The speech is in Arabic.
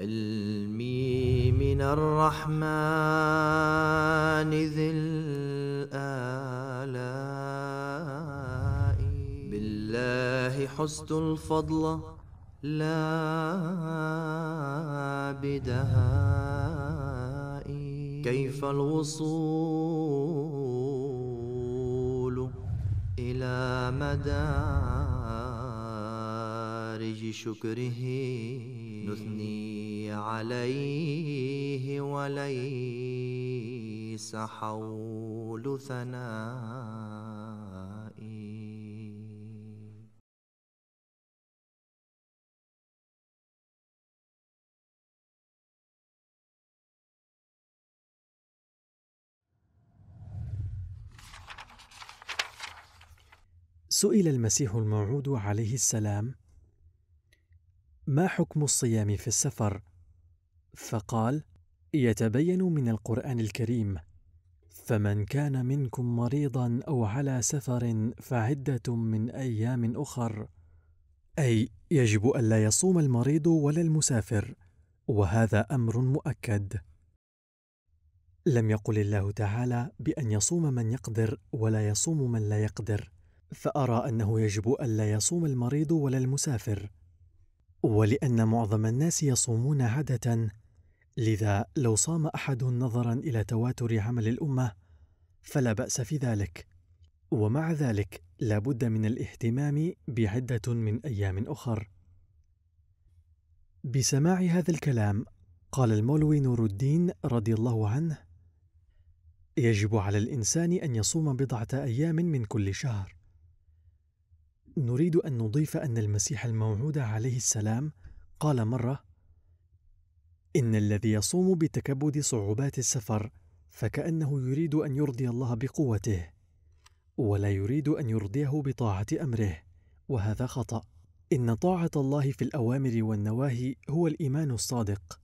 علمي من الرحمن ذي الآلاء بالله حسن الفضل لا بدهاء كيف الوصول إلى مدى لنتائج شكره نثني عليه وليس حول ثنائي سئل المسيح الموعود عليه السلام ما حكم الصيام في السفر فقال يتبين من القران الكريم فمن كان منكم مريضا او على سفر فعده من ايام اخر اي يجب الا يصوم المريض ولا المسافر وهذا امر مؤكد لم يقل الله تعالى بان يصوم من يقدر ولا يصوم من لا يقدر فارى انه يجب الا يصوم المريض ولا المسافر ولان معظم الناس يصومون عاده لذا لو صام احد نظرا الى تواتر عمل الامه فلا باس في ذلك ومع ذلك لا بد من الاهتمام بعده من ايام اخر بسماع هذا الكلام قال المولوي نور الدين رضي الله عنه يجب على الانسان ان يصوم بضعه ايام من كل شهر نريد ان نضيف ان المسيح الموعود عليه السلام قال مره ان الذي يصوم بتكبد صعوبات السفر فكانه يريد ان يرضي الله بقوته ولا يريد ان يرضيه بطاعه امره وهذا خطا ان طاعه الله في الاوامر والنواهي هو الايمان الصادق